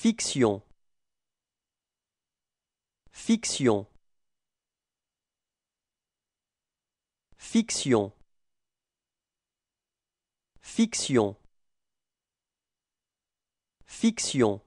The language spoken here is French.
Fiction Fiction Fiction Fiction Fiction